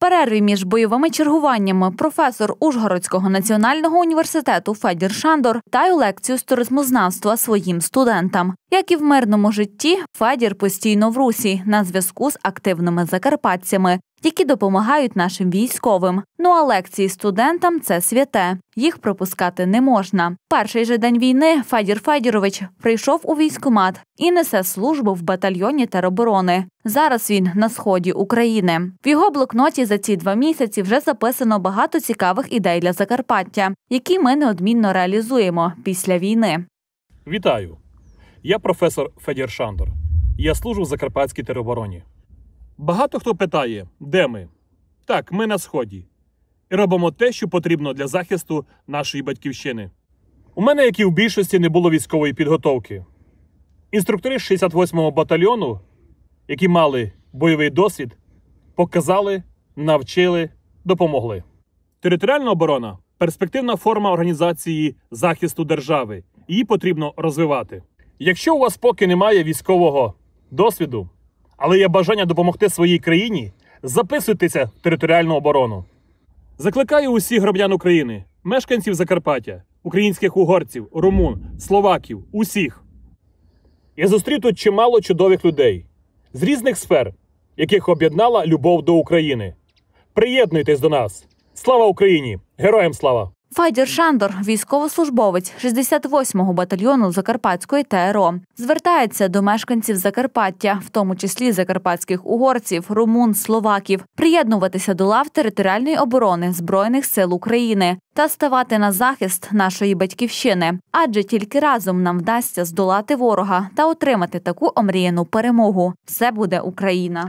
перерві між бойовими чергуваннями професор Ужгородського національного університету Федір Шандор дає лекцію з туризмознавства своїм студентам. Як і в мирному житті, Федір постійно в русі на зв'язку з активними закарпатцями які допомагають нашим військовим. Ну а лекції студентам це святе. Їх пропускати не можна. Перший же день війни Федір Федірович прийшов у військомат і несе службу в батальйоні тероборони. Зараз він на сході України. В його блокноті за ці два місяці вже записано багато цікавих ідей для Закарпаття, які ми неодмінно реалізуємо після війни. Вітаю! Я професор Федір Шандор. Я служу в Закарпатській теробороні. Багато хто питає, де ми? Так, ми на сході. І робимо те, що потрібно для захисту нашої батьківщини. У мене, як і в більшості, не було військової підготовки. Інструктори 68-го батальйону, які мали бойовий досвід, показали, навчили, допомогли. Територіальна оборона перспективна форма організації захисту держави. Її потрібно розвивати. Якщо у вас поки немає військового досвіду, але є бажання допомогти своїй країні, записуйтеся в територіальну оборону. Закликаю усіх громадян України, мешканців Закарпаття, українських угорців, румун, словаків, усіх. Я зустрів тут чимало чудових людей з різних сфер, яких об'єднала любов до України. Приєднуйтесь до нас! Слава Україні! Героям слава! Фадір Шандор, військовослужбовець 68-го батальйону Закарпатської ТРО, звертається до мешканців Закарпаття, в тому числі закарпатських угорців, румун, словаків, приєднуватися до лав територіальної оборони збройних сил України та ставати на захист нашої батьківщини, адже тільки разом нам вдасться здолати ворога та отримати таку омріяну перемогу. Все буде Україна.